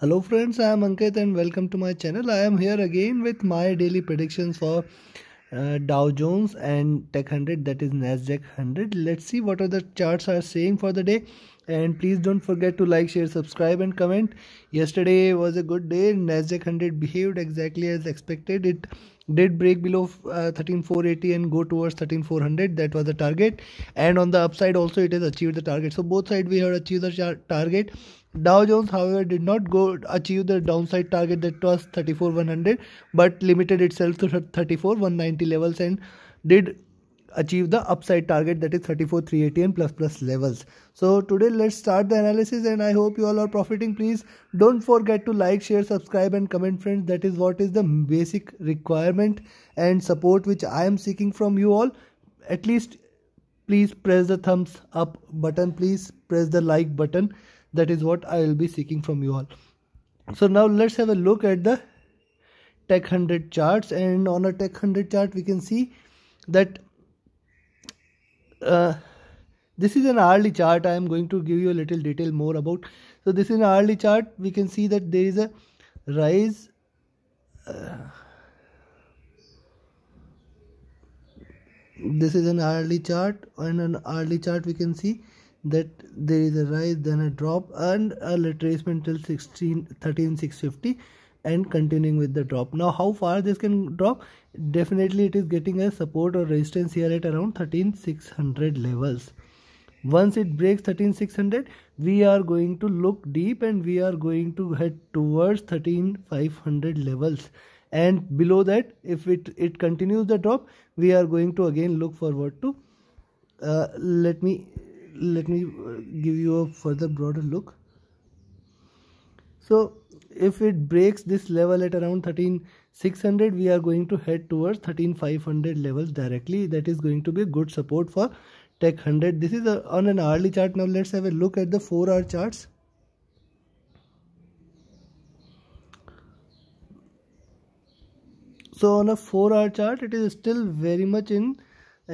Hello friends, I am Ankit and welcome to my channel. I am here again with my daily predictions for uh, Dow Jones and Tech 100 that is Nasdaq 100. Let's see what are the charts are saying for the day and please don't forget to like share subscribe and comment yesterday was a good day nasdaq 100 behaved exactly as expected it did break below uh, 13480 and go towards 13400 that was the target and on the upside also it has achieved the target so both side we have achieved the target dow jones however did not go achieve the downside target that was 34100 but limited itself to 34190 levels and did achieve the upside target that is 34380 and plus plus levels so today let's start the analysis and i hope you all are profiting please don't forget to like share subscribe and comment friends that is what is the basic requirement and support which i am seeking from you all at least please press the thumbs up button please press the like button that is what i will be seeking from you all so now let's have a look at the tech 100 charts and on a tech 100 chart we can see that uh, this is an hourly chart i am going to give you a little detail more about so this is an hourly chart we can see that there is a rise uh, this is an hourly chart and an hourly chart we can see that there is a rise then a drop and a retracement till 16 13650 and continuing with the drop now how far this can drop definitely it is getting a support or resistance here at around 13600 levels once it breaks 13600 we are going to look deep and we are going to head towards 13500 levels and below that if it it continues the drop we are going to again look forward to uh, let me let me uh, give you a further broader look so if it breaks this level at around 13600 we are going to head towards 13500 levels directly that is going to be good support for tech 100 this is a, on an hourly chart now let's have a look at the 4 hour charts so on a 4 hour chart it is still very much in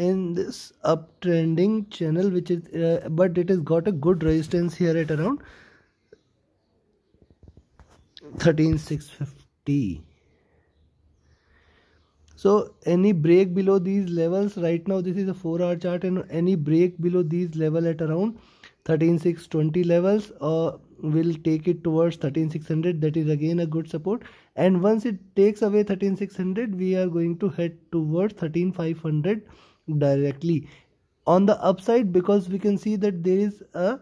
in this uptrending channel which is uh, but it has got a good resistance here at around 13650 so any break below these levels right now this is a 4 hour chart and any break below these level at around 13620 levels uh, will take it towards 13600 that is again a good support and once it takes away 13600 we are going to head towards 13500 directly on the upside because we can see that there is a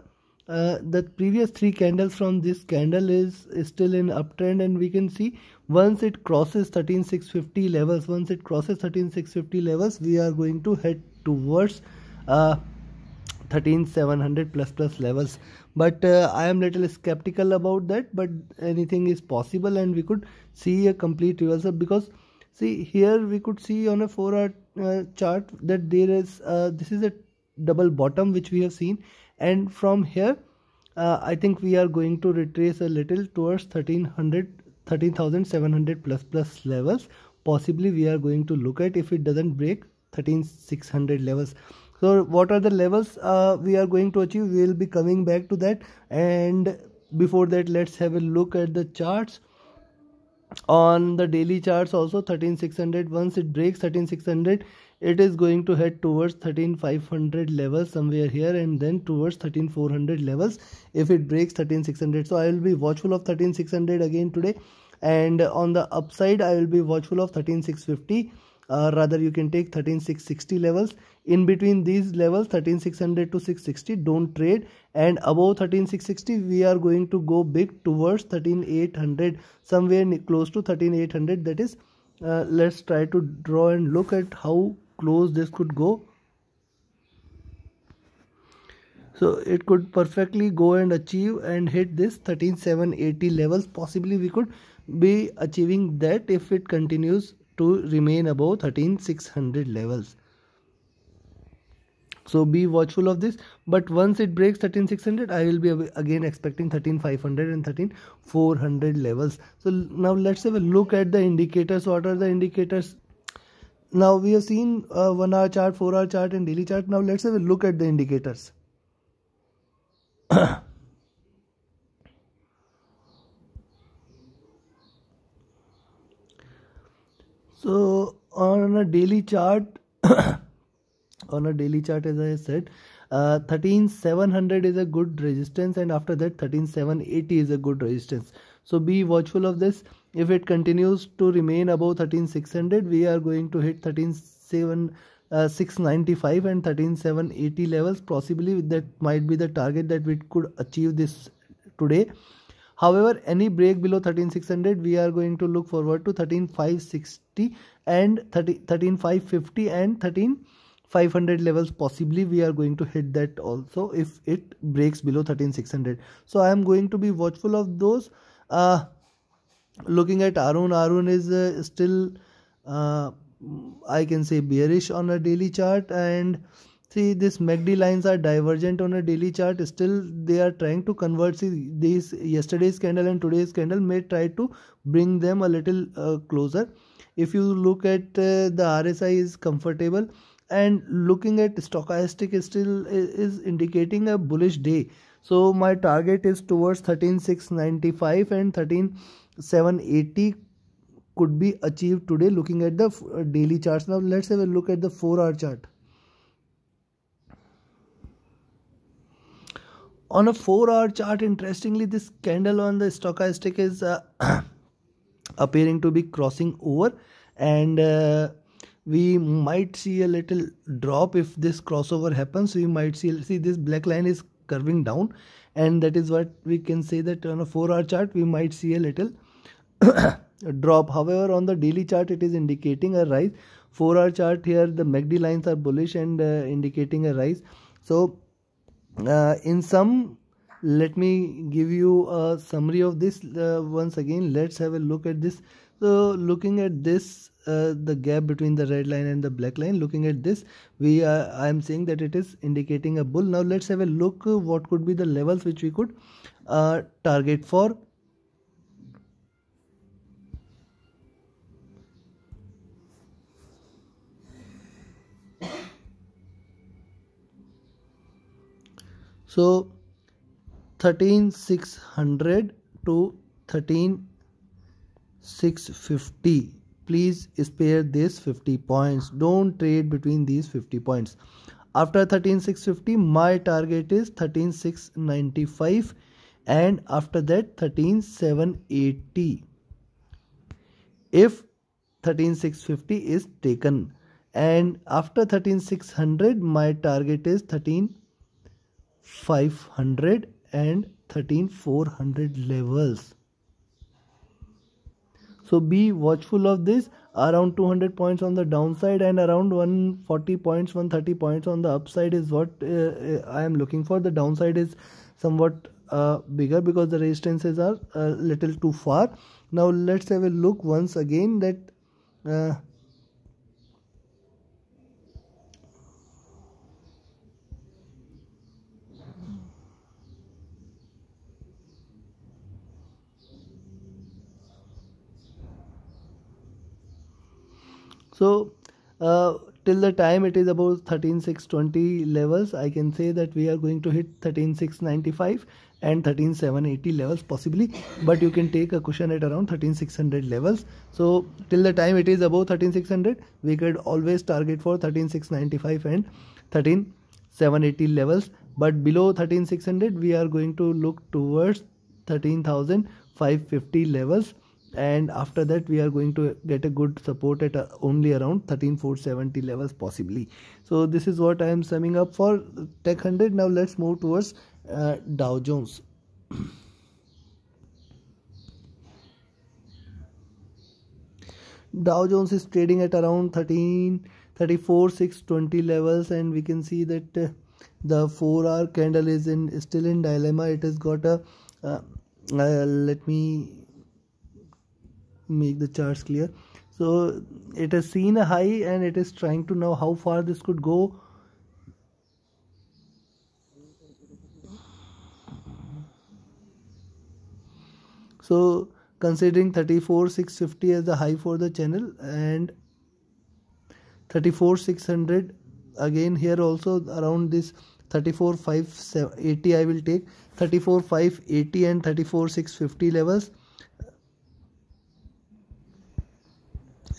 uh, the previous three candles from this candle is, is still in uptrend and we can see once it crosses 13650 levels once it crosses 13650 levels we are going to head towards uh, 13700 plus plus levels but uh, i am little skeptical about that but anything is possible and we could see a complete reversal because see here we could see on a 4 hour uh, chart that there is uh, this is a double bottom which we have seen and from here uh, I think we are going to retrace a little towards 1300 13700 plus plus levels possibly we are going to look at if it doesn't break 13600 levels so what are the levels uh, we are going to achieve we will be coming back to that and before that let's have a look at the charts on the daily charts also 13600 once it breaks 13600 it is going to head towards 13500 levels somewhere here and then towards 13400 levels if it breaks 13600 so i will be watchful of 13600 again today and on the upside i will be watchful of 13650 uh, rather you can take 13660 levels in between these levels 13600 to 660 don't trade and above 13660 we are going to go big towards 13800 somewhere close to 13800 that is uh, let's try to draw and look at how close this could go so it could perfectly go and achieve and hit this 13780 levels possibly we could be achieving that if it continues to remain above 13600 levels so be watchful of this but once it breaks 13600 i will be again expecting 13500 and 13400 levels so now let's have a look at the indicators what are the indicators now we have seen uh, one hour chart, four hour chart, and daily chart. Now let's have a look at the indicators. so on a daily chart, on a daily chart, as I said, uh, 13700 is a good resistance, and after that, 13780 is a good resistance so be watchful of this if it continues to remain above 13600 we are going to hit 137 uh, 695 and 13780 levels possibly that might be the target that we could achieve this today however any break below 13600 we are going to look forward to 13560 and 30, 13550 and 13500 levels possibly we are going to hit that also if it breaks below 13600 so i am going to be watchful of those uh, looking at Arun, Arun is uh, still, uh, I can say, bearish on a daily chart. And see, this MACD lines are divergent on a daily chart. Still, they are trying to convert. See, these yesterday's candle and today's candle may try to bring them a little uh, closer. If you look at uh, the RSI is comfortable and looking at stochastic is still is indicating a bullish day so my target is towards 13695 and 13780 could be achieved today looking at the uh, daily charts now let's have a look at the 4 hour chart on a 4 hour chart interestingly this candle on the stochastic is uh, appearing to be crossing over and uh, we might see a little drop if this crossover happens we might see see this black line is curving down and that is what we can say that on a 4 hour chart we might see a little drop however on the daily chart it is indicating a rise 4 hour chart here the MACD lines are bullish and uh, indicating a rise so uh, in sum let me give you a summary of this uh, once again let's have a look at this so looking at this uh, the gap between the red line and the black line looking at this we are. i am saying that it is indicating a bull now let's have a look uh, what could be the levels which we could uh, target for so 13600 to 13650 please spare this 50 points don't trade between these 50 points after 13650 my target is 13695 and after that 13780 if 13650 is taken and after 13600 my target is 13500 and 13400 levels so be watchful of this around 200 points on the downside and around 140 points 130 points on the upside is what uh, uh, i am looking for the downside is somewhat uh, bigger because the resistances are a little too far now let's have a look once again that uh, so uh, till the time it is about 13620 levels i can say that we are going to hit 13695 and 13780 levels possibly but you can take a cushion at around 13600 levels so till the time it is above 13600 we could always target for 13695 and 13780 levels but below 13600 we are going to look towards 13550 levels and after that we are going to get a good support at uh, only around 13470 levels possibly so this is what i am summing up for tech 100 now let's move towards uh, dow jones dow jones is trading at around 13 34 620 levels and we can see that uh, the 4 hour candle is in still in dilemma it has got a uh, uh let me make the charts clear so it has seen a high and it is trying to know how far this could go so considering 34650 as the high for the channel and 34600 again here also around this 34580 I will take 34580 and 34650 levels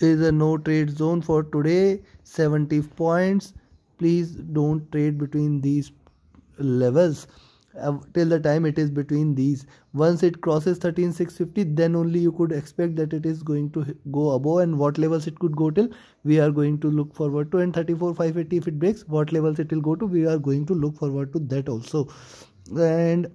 is a no trade zone for today 70 points please don't trade between these levels uh, till the time it is between these once it crosses 13650 then only you could expect that it is going to go above and what levels it could go till we are going to look forward to and 34580 if it breaks what levels it will go to we are going to look forward to that also and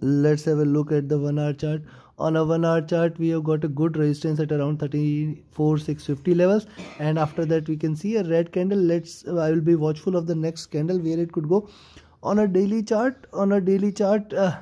let's have a look at the one hour chart on a one hour chart we have got a good resistance at around 34650 levels and after that we can see a red candle let's i will be watchful of the next candle where it could go on a daily chart on a daily chart uh,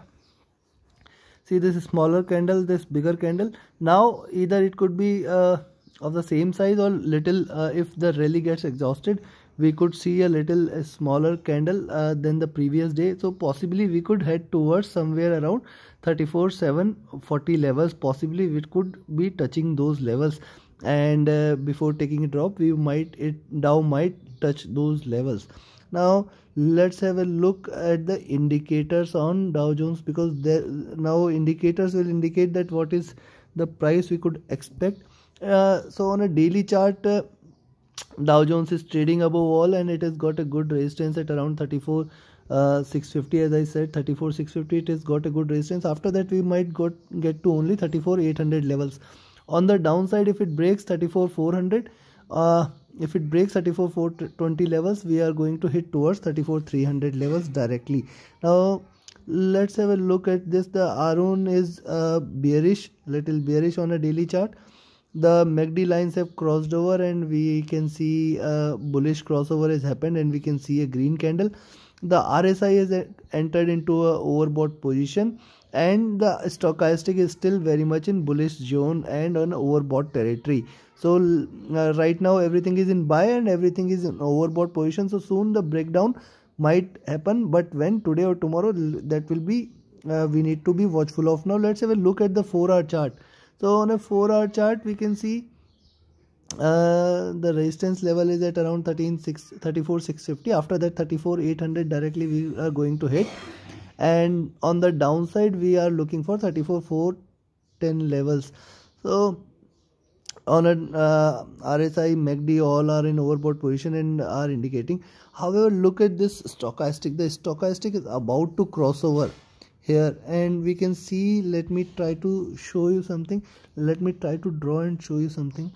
see this smaller candle this bigger candle now either it could be uh, of the same size or little uh, if the rally gets exhausted we could see a little a smaller candle uh, than the previous day so possibly we could head towards somewhere around 34 7 40 levels possibly it could be touching those levels and uh, before taking a drop we might it now might touch those levels now let's have a look at the indicators on dow jones because there now indicators will indicate that what is the price we could expect uh, so on a daily chart uh, dow jones is trading above all and it has got a good resistance at around 34 uh, 650 as I said 34 650 it has got a good resistance after that we might got get to only 34 800 levels on the downside if it breaks 34 400 uh, if it breaks 34 420 levels we are going to hit towards 34 300 levels directly now let's have a look at this the Arun is uh, bearish little bearish on a daily chart the MACD lines have crossed over and we can see a uh, bullish crossover has happened and we can see a green candle the RSI has entered into a overbought position and the stochastic is still very much in bullish zone and on overbought territory so uh, right now everything is in buy and everything is in overbought position so soon the breakdown might happen but when today or tomorrow that will be uh, we need to be watchful of now let's have a look at the 4 hour chart so on a 4 hour chart we can see uh, the resistance level is at around 13 6 34 650 after that 34 800 directly we are going to hit and on the downside we are looking for 34 4 10 levels so on a uh, RSI, MACD, all are in overbought position and are indicating. However, look at this stochastic. The stochastic is about to cross over here, and we can see. Let me try to show you something. Let me try to draw and show you something.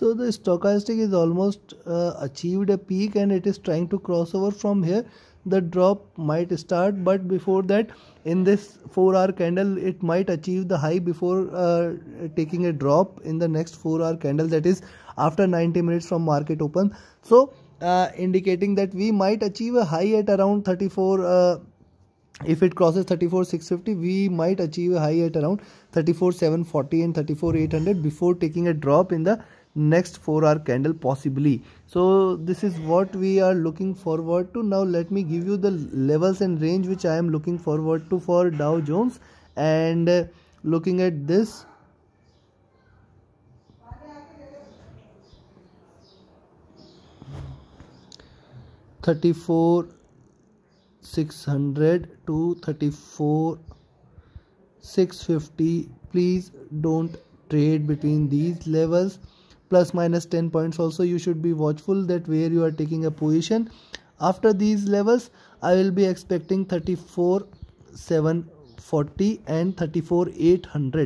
so the stochastic is almost uh, achieved a peak and it is trying to cross over from here the drop might start but before that in this 4 hour candle it might achieve the high before uh, taking a drop in the next 4 hour candle that is after 90 minutes from market open so uh, indicating that we might achieve a high at around 34 uh, if it crosses 34650 we might achieve a high at around 34740 and 34800 before taking a drop in the next 4 hour candle possibly so this is what we are looking forward to now let me give you the levels and range which i am looking forward to for dow jones and uh, looking at this Thirty-four six hundred to thirty-four six fifty. Please don't trade between these levels plus minus 10 points also you should be watchful that where you are taking a position after these levels i will be expecting 34 40 and 34 800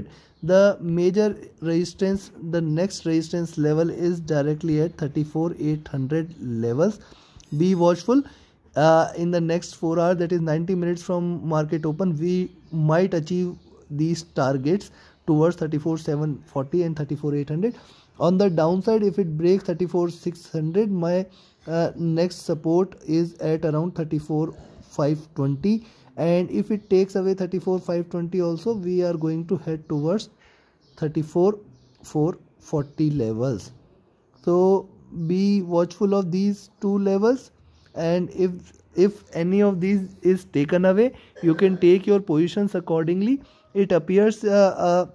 the major resistance the next resistance level is directly at 34 800 levels be watchful uh, in the next 4 hours that is 90 minutes from market open we might achieve these targets towards 34 740 and 34 800 on the downside if it breaks 34600 my uh, next support is at around 34520 and if it takes away 34520 also we are going to head towards 34440 levels so be watchful of these two levels and if if any of these is taken away you can take your positions accordingly it appears uh, uh,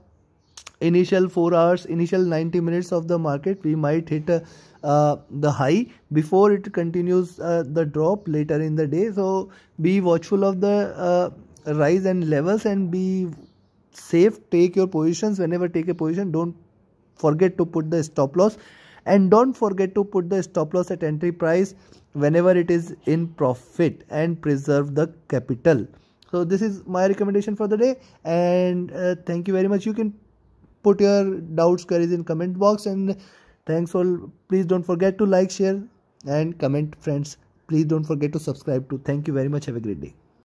initial 4 hours initial 90 minutes of the market we might hit uh, the high before it continues uh, the drop later in the day so be watchful of the uh, rise and levels and be safe take your positions whenever take a position don't forget to put the stop loss and don't forget to put the stop loss at entry price whenever it is in profit and preserve the capital so this is my recommendation for the day and uh, thank you very much you can put your doubts queries in comment box and thanks all please don't forget to like share and comment friends please don't forget to subscribe to thank you very much have a great day